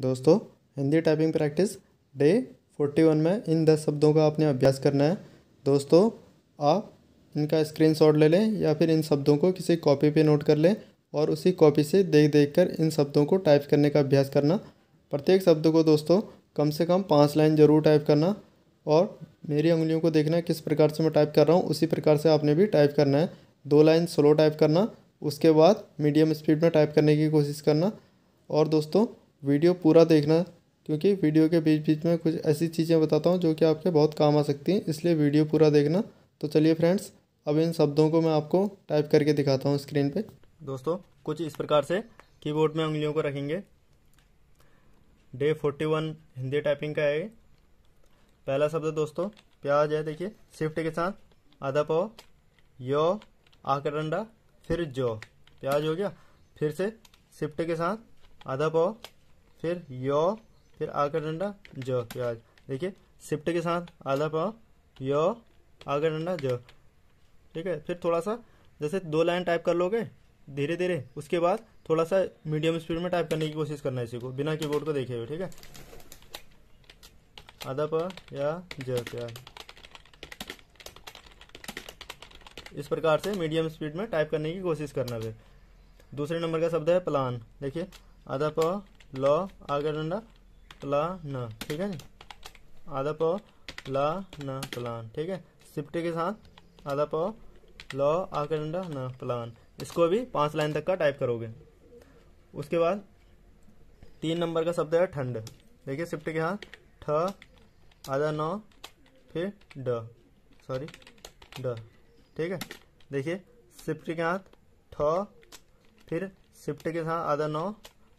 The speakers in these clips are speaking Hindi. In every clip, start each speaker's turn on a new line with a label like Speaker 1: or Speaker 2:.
Speaker 1: दोस्तों Hindi typing practice day forty one में इन दस शब्दों का आपने अभ्यास करना है दोस्तों आप इनका स्क्रीनशॉट ले लें या फिर इन शब्दों को किसी कॉपी पे नोट कर लें और उसी कॉपी से देख देख कर इन शब्दों को टाइप करने का अभ्यास करना प्रत्येक शब्द को दोस्तों कम से कम पाँच लाइन ज़रूर टाइप करना और मेरी उंगलियों को देखना किस प्रकार से मैं टाइप कर रहा हूँ उसी प्रकार से आपने भी टाइप करना है दो लाइन स्लो टाइप करना उसके बाद मीडियम स्पीड में टाइप करने की कोशिश करना और दोस्तों वीडियो पूरा देखना क्योंकि वीडियो के बीच बीच में कुछ ऐसी चीज़ें बताता हूँ जो कि आपके बहुत काम आ सकती हैं इसलिए वीडियो पूरा देखना तो चलिए फ्रेंड्स अब इन शब्दों को मैं आपको टाइप करके दिखाता हूँ स्क्रीन पे दोस्तों कुछ इस प्रकार से कीबोर्ड में उंगलियों को रखेंगे day forty one Hindi typing का है पहला शब्द दोस्तों प्याज है देखिए शिफ्ट के साथ आधा पाओ यो आकर डंडा फिर जो प्याज हो गया फिर से शिफ्ट के साथ आधा पाओ फिर यो फिर आ का डंडा जो प्याज देखिए शिफ्ट के साथ आधा पाओ यो आ का डंडा जो ठीक है फिर थोड़ा सा जैसे दो लाइन टाइप कर लोगे धीरे धीरे उसके बाद थोड़ा सा मीडियम स्पीड में टाइप करने की कोशिश करना है इसी को बिना बोर्ड को देखे हुए ठीक है आधा पाव या जो प्याज इस प्रकार से मीडियम स्पीड में टाइप करने की कोशिश करना फिर दूसरे नंबर का शब्द है प्लान देखिए आधा प ल आगे डंडा तला न ठीक है आधा पाव ला न प्लान ठीक है सिप्टे के साथ आधा प ल आगे डंडा न प्लान इसको भी पांच लाइन तक का टाइप करोगे उसके बाद तीन नंबर का शब्द है ठंड देखिए सिप्टे के हाथ ठ आधा न फिर ड सॉरी ड ठीक है देखिए सिप्ट के हाथ ठ फिर सिप्ट के साथ आधा नौ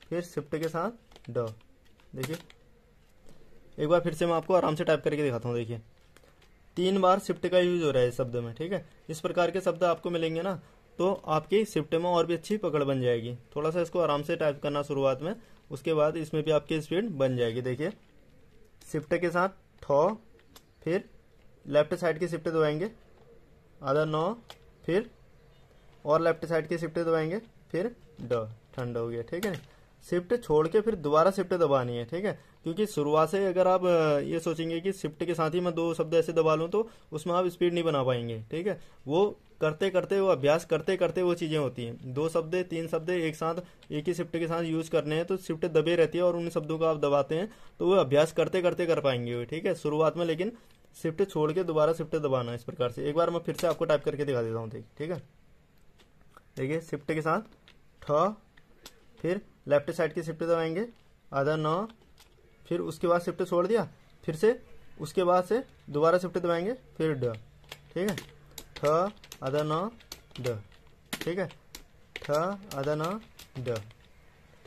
Speaker 1: फिर शिफ्ट के साथ ड देखिए एक बार फिर से मैं आपको आराम से टाइप करके दिखाता हूँ देखिए तीन बार शिफ्ट का यूज हो रहा है इस शब्द में ठीक है इस प्रकार के शब्द आपको मिलेंगे ना तो आपकी शिफ्ट में और भी अच्छी पकड़ बन जाएगी थोड़ा सा इसको आराम से टाइप करना शुरुआत में उसके बाद इसमें भी आपकी स्पीड बन जाएगी देखिए शिफ्ट के साथ ठ फिर लेफ्ट साइड की शिफ्ट दबाएंगे आधा नौ फिर और लेफ्ट साइड की शिफ्ट दबाएंगे फिर ड ठंड हो गया ठीक है शिफ्ट छोड़ के फिर दोबारा शिफ्ट दबानी है ठीक है क्योंकि शुरुआत से अगर आप ये सोचेंगे कि शिफ्ट के साथ ही मैं दो शब्द ऐसे दबा लूँ तो उसमें आप स्पीड नहीं बना पाएंगे ठीक है वो करते करते वो अभ्यास करते करते वो चीज़ें होती हैं दो शब्द तीन शब्द एक साथ एक ही शिफ्ट के साथ यूज़ करने हैं तो शिफ्ट दबे रहती है और उन शब्दों को आप दबाते हैं तो वो अभ्यास करते करते कर पाएंगे ठीक है शुरुआत में लेकिन शिफ्ट छोड़ के दोबारा शिफ्ट दबाना इस प्रकार से एक बार मैं फिर से आपको टाइप करके दिखा देता हूँ ठीक है देखिए शिफ्ट के साथ ठ फिर लेफ्ट साइड की शिफ्ट दबाएंगे आधा नौ फिर उसके बाद शिफ्ट छोड़ दिया फिर से उसके बाद से दोबारा शिफ्ट दबाएंगे फिर ड ठीक है थ आधा नौ ड ठीक है थ आधा नौ ड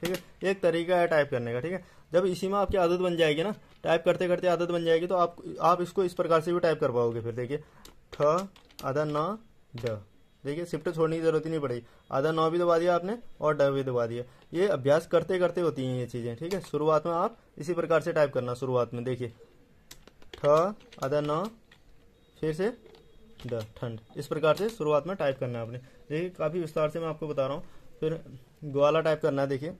Speaker 1: ठीक है एक तरीका है टाइप करने का ठीक है जब इसी में आपकी आदत बन जाएगी ना टाइप करते करते आदत बन जाएगी तो आप आप इसको इस प्रकार से भी टाइप कर पाओगे फिर देखिए ठ आधा न ड देखिए शिफ्ट तो छोड़ने की जरूरत ही नहीं पड़ेगी आधा नौ भी दबा दिया आपने और डब भी दबा दिया ये अभ्यास करते करते होती हैं ये चीज़ें ठीक है शुरुआत में आप इसी प्रकार से टाइप करना शुरुआत में देखिए ठ आधा नौ फिर से ड ठंड इस प्रकार से शुरुआत में टाइप करना है आपने देखिए काफ़ी विस्तार से मैं आपको बता रहा हूँ फिर ग्वाला टाइप करना है देखिए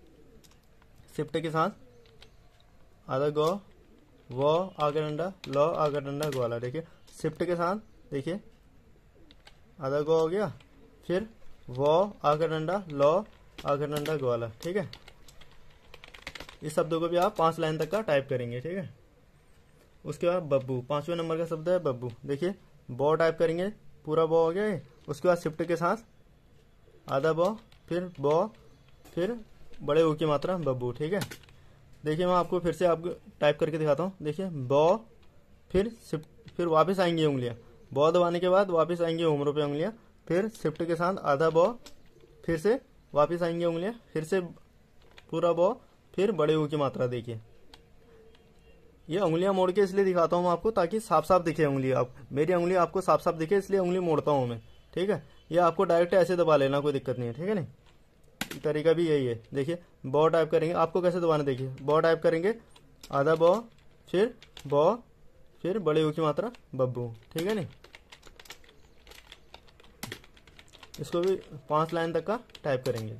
Speaker 1: शिफ्ट के साथ आधा गौ व आगे डंडा लो आगे डंडा ग्वाला देखिए शिफ्ट के साथ देखिए आधा गो हो गया फिर वो आकर डंडा लो आकर डंडा ग्वाला ठीक है इस शब्दों को भी आप पांच लाइन तक का टाइप करेंगे ठीक है उसके बाद बब्बू पांचवें नंबर का शब्द है बब्बू देखिए बो टाइप करेंगे पूरा बॉ हो गया उसके बाद शिफ्ट के साथ आधा बो फिर बॉ फिर बड़े ऊ की मात्रा बब्बू ठीक है देखिए मैं आपको फिर से आपको टाइप करके दिखाता हूँ देखिए बॉ फिर शिफ्ट फिर वापस आएंगी उंगलियाँ बॉ दबाने के बाद वापस आएंगे उम्रों पे उंगलियां फिर शिफ्ट के साथ आधा बॉ फिर से वापस आएंगे उंगलियां फिर से पूरा बॉ फिर बड़े ऊ की मात्रा देखिए ये उंगलियां मोड़ के इसलिए दिखाता हूँ आपको ताकि साफ साफ दिखे उंगली आप मेरी उंगली आपको साफ साफ दिखे इसलिए उंगली मोड़ता हूँ मैं ठीक है ये आपको डायरेक्ट ऐसे दबा लेना कोई दिक्कत नहीं है ठीक है नहीं तरीका भी यही है देखिए बॉ टाइप करेंगे आपको कैसे दबाना देखिए बॉ टाइप करेंगे आधा बॉ फिर बॉ फिर बड़े ऊ की मात्रा बब्बू ठीक है नहीं इसको भी पांच लाइन तक का टाइप करेंगे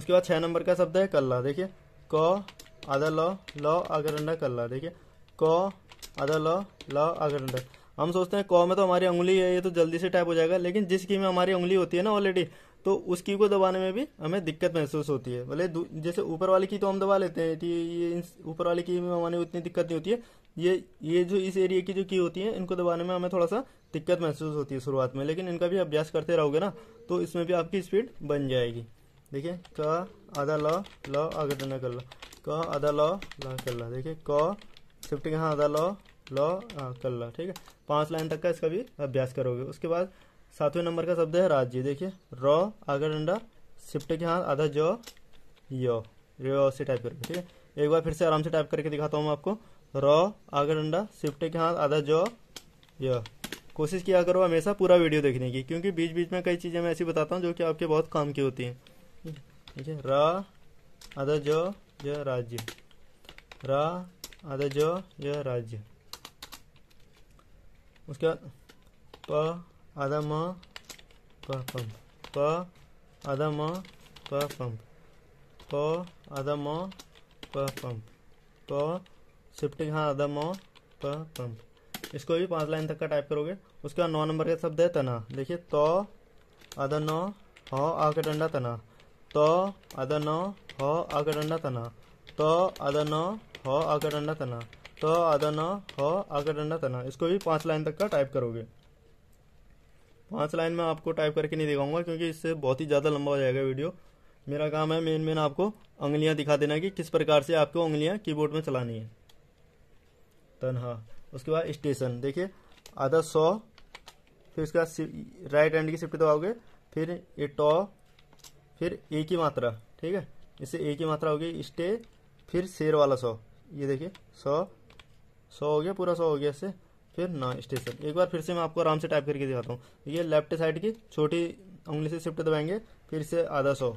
Speaker 1: उसके बाद छह नंबर का शब्द है कल्ला देखिए क आधा लॉ लॉ अगर अंडा कल्ला देखिए क आधा लॉ लॉ अगर अंडा हम सोचते हैं क में तो हमारी उंगली है ये तो जल्दी से टाइप हो जाएगा लेकिन जिस की में हमारी उंगली होती है ना ऑलरेडी तो उसकी को दबाने में भी हमें दिक्कत महसूस होती है भले जैसे ऊपर वाली की तो हम दबा लेते हैं ये ऊपर वाली की में हमारी उतनी दिक्कत नहीं होती है ये ये जो इस एरिया की जो की होती है इनको दबाने में हमें थोड़ा सा दिक्कत महसूस होती है शुरुआत में लेकिन इनका भी अभ्यास करते रहोगे ना तो इसमें भी आपकी स्पीड बन जाएगी देखिए क आधा ल ल आगे देना कर लो क आधा ल ल कर लो देखिए क शिफ्टिंग हाँ आधा ल ल कर लो ठीक है पांच लाइन तक का इसका भी अभ्यास करोगे उसके बाद सातवें नंबर का शब्द है राज्य देखिए र आगे डंडा शिफ्ट के हाथ आधा ज यो से टाइप करके ठीक है एक बार फिर से आराम से टाइप करके दिखाता हूँ मैं आपको र आगे डंडा शिफ्ट के हाथ आधा जो यह कोशिश किया करो हमेशा पूरा वीडियो देखने की क्योंकि बीच बीच में कई चीज़ें मैं ऐसी बताता हूँ जो कि आपके बहुत काम की होती हैं ठीक है रा आधा जो य राज्य रा आधा जो य राज्य उसके बाद प आधा म प पंप प आधा म प पंप प आधा म प पंप प शिफ्टिंग हाँ द मो इसको भी पांच लाइन तक का टाइप करोगे उसके बाद नौ नंबर का शब्द है तना देखिए तो अद नौ हो आ डंडा तना तो अद नौ हो आ डंडा तना तो अद नौ हो आ डंडा तना तो अद नौ हो आ डंडा तना इसको भी पांच लाइन तक का टाइप करोगे पांच लाइन में आपको टाइप करके नहीं दिखाऊंगा क्योंकि इससे बहुत ही ज़्यादा लंबा हो जाएगा वीडियो मेरा काम है मेन मेन आपको उंगलियां दिखा देना कि किस प्रकार से आपको उंगलियां कीबोर्ड में चलानी है तनहा उसके बाद स्टेशन देखिए आधा सौ फिर उसके बाद राइट हैंड की शिफ्ट दबाओगे फिर ए टॉ फिर ए की मात्रा ठीक है इससे ए की मात्रा होगी स्टे फिर शेर वाला सौ ये देखिए सौ सौ हो गया पूरा सौ हो गया इससे फिर ना स्टेशन एक बार फिर से मैं आपको आराम से टाइप करके दिखाता हूँ ये लेफ्ट साइड की छोटी उंगली से शिफ्ट दबाएंगे फिर से आधा सौ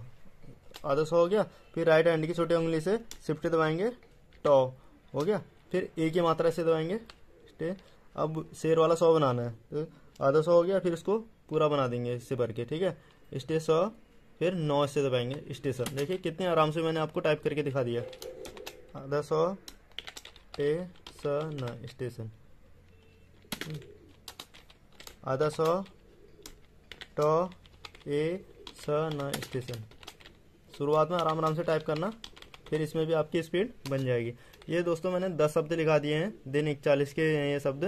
Speaker 1: आधा सौ हो गया फिर राइट हैंड की छोटी उंगली से शिफ्ट दबाएंगे टॉ हो गया फिर ए की मात्रा से दबाएंगे ठीक अब शेर वाला सौ बनाना है तो आधा सौ हो गया फिर इसको पूरा बना देंगे इससे भर के ठीक है स्टे सौ फिर नौ से दबाएंगे स्टेशन देखिए कितने आराम से मैंने आपको टाइप करके दिखा दिया आधा सौ टे स न स्टेशन आधा सौ ट ए स न स्टेशन शुरुआत में आराम आराम से टाइप करना फिर इसमें भी आपकी स्पीड बन जाएगी ये दोस्तों मैंने दस शब्द लिखा दिए हैं दिन इकचालीस के ये शब्द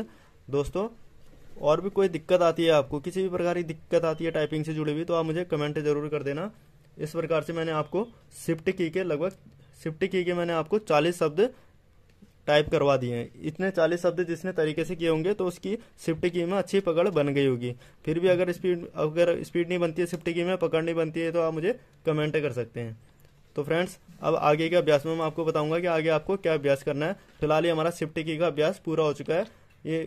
Speaker 1: दोस्तों और भी कोई दिक्कत आती है आपको किसी भी प्रकार की दिक्कत आती है टाइपिंग से जुड़ी हुई तो आप मुझे कमेंट जरूर कर देना इस प्रकार से मैंने आपको शिफ्ट की के लगभग शिफ्ट की के मैंने आपको चालीस शब्द टाइप करवा दिए हैं इतने चालीस शब्द जिसने तरीके से किए होंगे तो उसकी शिफ्ट की में अच्छी पकड़ बन गई होगी फिर भी अगर स्पीड अगर स्पीड नहीं बनती है शिफ्ट की में पकड़ नहीं बनती है तो आप मुझे कमेंट कर सकते हैं तो फ्रेंड्स अब आगे के अभ्यास में मैं आपको बताऊंगा कि आगे आपको क्या अभ्यास करना है फिलहाल ये हमारा शिफ्ट की का अभ्यास पूरा हो चुका है ये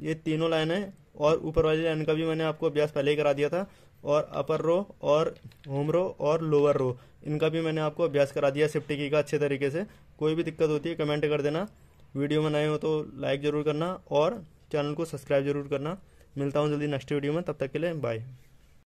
Speaker 1: ये तीनों लाइन है और ऊपर वाली लाइन का भी मैंने आपको अभ्यास पहले ही करा दिया था और अपर रो और होम रो और लोअर रो इनका भी मैंने आपको अभ्यास करा दिया शिफ्ट की का अच्छे तरीके से कोई भी दिक्कत होती है कमेंट कर देना वीडियो में नए हो तो लाइक ज़रूर करना और चैनल को सब्सक्राइब जरूर करना मिलता हूँ जल्दी नेक्स्ट वीडियो में तब तक के लिए बाय